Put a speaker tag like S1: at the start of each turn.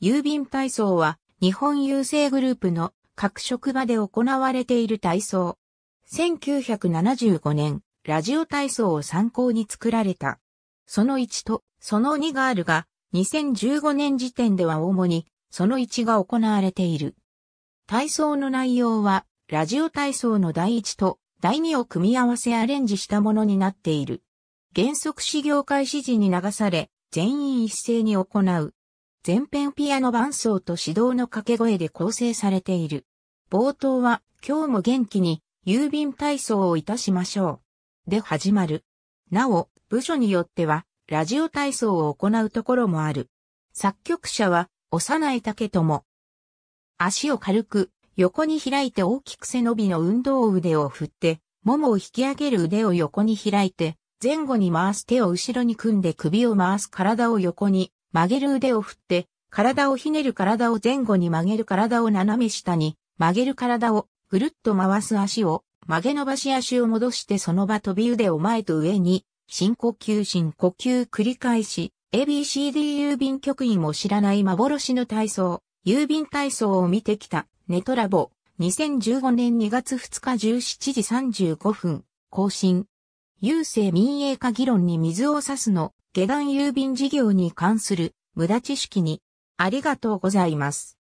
S1: 郵
S2: 便体操は日本郵政グループの各職場で行われている体操。1975年、ラジオ体操を参考に作られた。その1とその2があるが、2015年時点では主にその1が行われている。体操の内容は、ラジオ体操の第1と第2を組み合わせアレンジしたものになっている。原則始業開始時に流され、全員一斉に行う。全編ピアノ伴奏と指導の掛け声で構成されている。冒頭は、今日も元気に、郵便体操をいたしましょう。で始まる。なお、部署によっては、ラジオ体操を行うところもある。作曲者は、幼い竹友。足を軽く、横に開いて大きく背伸びの運動を腕を振って、ももを引き上げる腕を横に開いて、前後に回す手を後ろに組んで首を回す体を横に曲げる腕を振って、体をひねる体を前後に曲げる体を斜め下に、曲げる体をぐるっと回す足を、曲げ伸ばし足を戻してその場飛び腕を前と上に、深呼吸深呼吸繰り返し、ABCD 郵便局員も知らない幻の体操、郵便体操を見てきた、ネトラボ、2015年2月2日17時35分、更新。郵政民営化議論に水を差すの、下段郵便事業に関する無駄知識にありがと
S1: うございます。